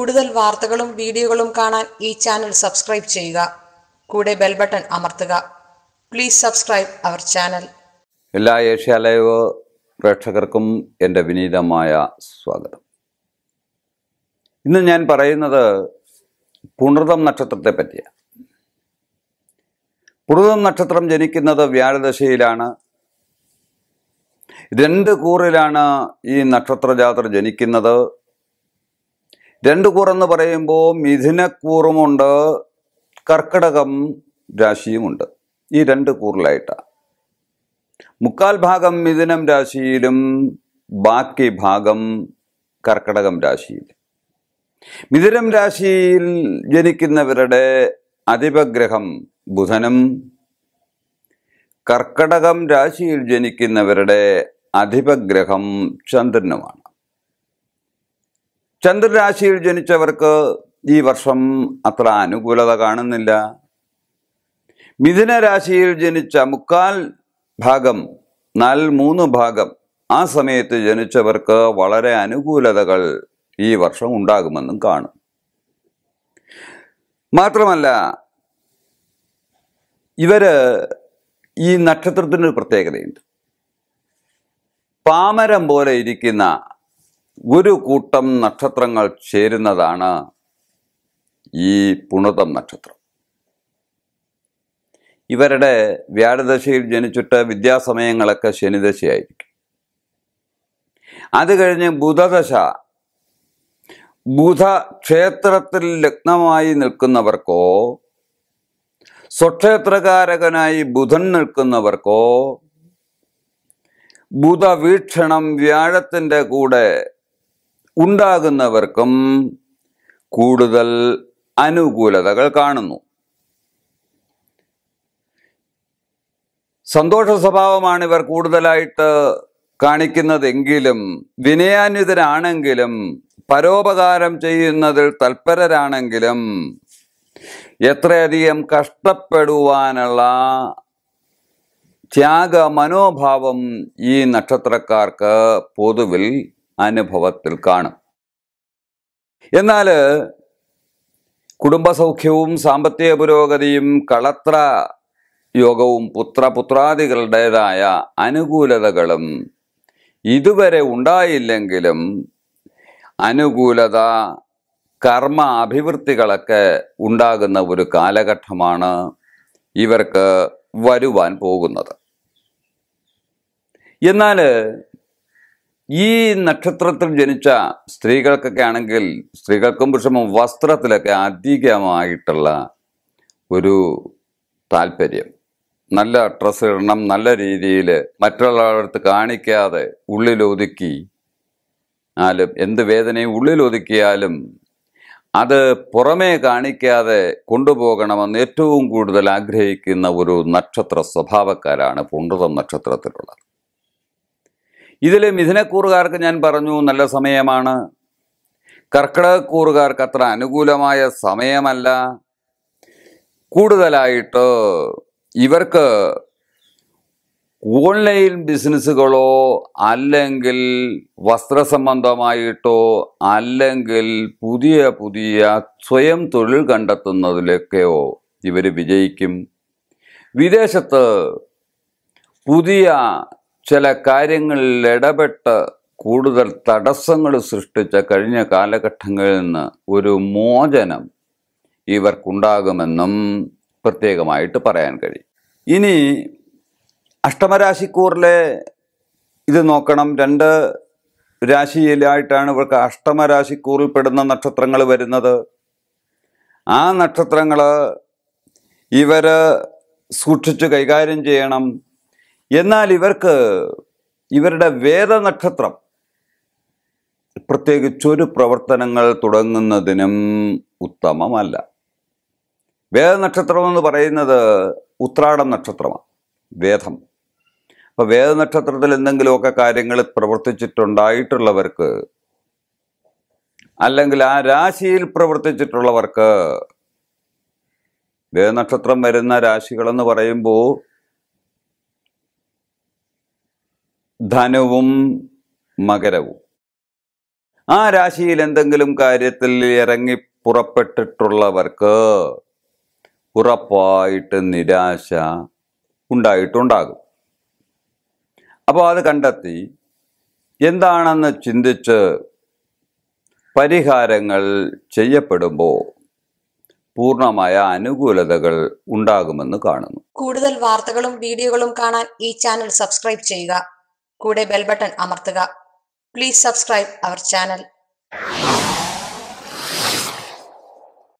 കൂടുതൽ വാർത്തകളും വീഡിയോകളും കാണാൻ ഈ ചാനൽ സബ്സ്ക്രൈബ് ചെയ്യുക കൂടെ ബെൽ ബട്ടൺ അമർത്തുക പ്ലീസ് സബ്സ്ക്രൈബ് അവർ ചാനൽ എല്ലാ ഏഷ്യ ലൈവ് പ്രേക്ഷകർക്കും എൻ്റെ വിനീതമായ സ്വാഗതം ഇന്ന് ഞാൻ പറയുന്നത് പുണർതം നക്ഷത്രത്തെ പറ്റിയാണ് പുണർതം നക്ഷത്രം ജനിക്കുന്നത് വ്യാഴദശയിലാണ് രണ്ട് കൂറിലാണ് ഈ നക്ഷത്രജാത്ര ജനിക്കുന്നത് രണ്ട് കൂറെന്ന് പറയുമ്പോൾ മിഥുനക്കൂറുമുണ്ട് കർക്കിടകം രാശിയുമുണ്ട് ഈ രണ്ട് കൂറിലായിട്ടാണ് മുക്കാൽ ഭാഗം മിഥുനം രാശിയിലും ബാക്കി ഭാഗം കർക്കിടകം രാശിയിൽ മിഥുനം രാശിയിൽ ജനിക്കുന്നവരുടെ അധിപഗ്രഹം ബുധനും കർക്കടകം രാശിയിൽ ജനിക്കുന്നവരുടെ അധിപഗ്രഹം ചന്ദ്രനുമാണ് ചന്ദ്രരാശിയിൽ ജനിച്ചവർക്ക് ഈ വർഷം അത്ര അനുകൂലത കാണുന്നില്ല മിഥുനരാശിയിൽ ജനിച്ച മുക്കാൽ ഭാഗം നാല് മൂന്ന് ഭാഗം ആ സമയത്ത് ജനിച്ചവർക്ക് വളരെ അനുകൂലതകൾ ഈ വർഷം ഉണ്ടാകുമെന്നും കാണും മാത്രമല്ല ഇവര് ഈ നക്ഷത്രത്തിനൊരു പ്രത്യേകതയുണ്ട് പാമരം പോലെ ഇരിക്കുന്ന ഒരു കൂട്ടം നക്ഷത്രങ്ങൾ ചേരുന്നതാണ് ഈ പുണതം നക്ഷത്രം ഇവരുടെ വ്യാഴദശയിൽ ജനിച്ചിട്ട് വിദ്യാസമയങ്ങളൊക്കെ ശനിദശയായിരിക്കും അത് കഴിഞ്ഞ് ബുധദശ ബുധ ക്ഷേത്രത്തിൽ ലഗ്നമായി നിൽക്കുന്നവർക്കോ സ്വക്ഷേത്രകാരകനായി ബുധൻ നിൽക്കുന്നവർക്കോ ബുധവീക്ഷണം വ്യാഴത്തിൻ്റെ കൂടെ ഉണ്ടാകുന്നവർക്കും കൂടുതൽ അനുകൂലതകൾ കാണുന്നു സന്തോഷ സ്വഭാവമാണ് ഇവർ കൂടുതലായിട്ട് കാണിക്കുന്നതെങ്കിലും വിനയാന്വിതരാണെങ്കിലും പരോപകാരം ചെയ്യുന്നതിൽ തൽപരരാണെങ്കിലും എത്രയധികം കഷ്ടപ്പെടുവാനുള്ള ത്യാഗ മനോഭാവം ഈ നക്ഷത്രക്കാർക്ക് പൊതുവിൽ അനുഭവത്തിൽ കാണും എന്നാൽ കുടുംബസൗഖ്യവും സാമ്പത്തിക പുരോഗതിയും കളത്ര യോഗവും പുത്രപുത്രാദികളുടേതായ അനുകൂലതകളും ഇതുവരെ ഉണ്ടായില്ലെങ്കിലും അനുകൂലത കർമ്മ അഭിവൃത്തികളൊക്കെ ഉണ്ടാകുന്ന ഒരു കാലഘട്ടമാണ് ഇവർക്ക് വരുവാൻ പോകുന്നത് എന്നാൽ ഈ നക്ഷത്രത്തിൽ ജനിച്ച സ്ത്രീകൾക്കൊക്കെ ആണെങ്കിൽ സ്ത്രീകൾക്കും പുരുഷനും വസ്ത്രത്തിലൊക്കെ അധികമായിട്ടുള്ള ഒരു താല്പര്യം നല്ല ഡ്രസ്സ് ഇടണം നല്ല രീതിയിൽ മറ്റുള്ളവരടുത്ത് കാണിക്കാതെ ഉള്ളിലൊതുക്കി ആലും എന്ത് വേദനയും ഉള്ളിലൊതുക്കിയാലും അത് പുറമേ കാണിക്കാതെ കൊണ്ടുപോകണമെന്ന് ഏറ്റവും കൂടുതൽ ആഗ്രഹിക്കുന്ന ഒരു നക്ഷത്ര സ്വഭാവക്കാരാണ് പുണ്ടതം നക്ഷത്രത്തിലുള്ളത് ഇതിൽ മിഥുനക്കൂറുകാർക്ക് ഞാൻ പറഞ്ഞു നല്ല സമയമാണ് കർക്കിടകക്കൂറുകാർക്ക് അത്ര അനുകൂലമായ സമയമല്ല കൂടുതലായിട്ട് ഇവർക്ക് ഓൺലൈൻ ബിസിനസ്സുകളോ അല്ലെങ്കിൽ വസ്ത്രസംബന്ധമായിട്ടോ അല്ലെങ്കിൽ പുതിയ പുതിയ സ്വയം തൊഴിൽ കണ്ടെത്തുന്നതിലൊക്കെയോ ഇവർ വിജയിക്കും വിദേശത്ത് പുതിയ ചില കാര്യങ്ങളിൽ ഇടപെട്ട് കൂടുതൽ തടസ്സങ്ങൾ സൃഷ്ടിച്ച കഴിഞ്ഞ കാലഘട്ടങ്ങളിൽ നിന്ന് ഒരു മോചനം ഇവർക്കുണ്ടാകുമെന്നും പ്രത്യേകമായിട്ട് പറയാൻ കഴിയും ഇനി അഷ്ടമരാശിക്കൂറിലെ ഇത് നോക്കണം രണ്ട് രാശിയിലായിട്ടാണ് ഇവർക്ക് അഷ്ടമരാശിക്കൂറിൽ പെടുന്ന നക്ഷത്രങ്ങൾ വരുന്നത് ആ നക്ഷത്രങ്ങൾ ഇവർ സൂക്ഷിച്ച് കൈകാര്യം ചെയ്യണം എന്നാൽ ഇവർക്ക് ഇവരുടെ വേദനക്ഷത്രം പ്രത്യേകിച്ചൊരു പ്രവർത്തനങ്ങൾ തുടങ്ങുന്നതിനും ഉത്തമമല്ല വേദനക്ഷത്രം എന്ന് പറയുന്നത് ഉത്രാടം നക്ഷത്രമാണ് വേദം അപ്പോൾ വേദനക്ഷത്രത്തിൽ എന്തെങ്കിലുമൊക്കെ കാര്യങ്ങൾ പ്രവർത്തിച്ചിട്ടുണ്ടായിട്ടുള്ളവർക്ക് അല്ലെങ്കിൽ ആ രാശിയിൽ പ്രവർത്തിച്ചിട്ടുള്ളവർക്ക് വേദനക്ഷത്രം വരുന്ന രാശികളെന്ന് പറയുമ്പോൾ ധനുവും മകരവും ആ രാശിയിൽ എന്തെങ്കിലും കാര്യത്തിൽ ഇറങ്ങി പുറപ്പെട്ടിട്ടുള്ളവർക്ക് ഉറപ്പായിട്ട് നിരാശ ഉണ്ടായിട്ടുണ്ടാകും അപ്പോൾ അത് കണ്ടെത്തി എന്താണെന്ന് ചിന്തിച്ച് പരിഹാരങ്ങൾ ചെയ്യപ്പെടുമ്പോൾ പൂർണ്ണമായ അനുകൂലതകൾ ഉണ്ടാകുമെന്ന് കാണുന്നു കൂടുതൽ വാർത്തകളും വീഡിയോകളും കാണാൻ ഈ ചാനൽ സബ്സ്ക്രൈബ് ചെയ്യുക കൂടെ ബെൽ ബട്ടൺ അമർത്തുക പ്ലീസ് സബ്സ്ക്രൈബ് അവർ ചാനൽ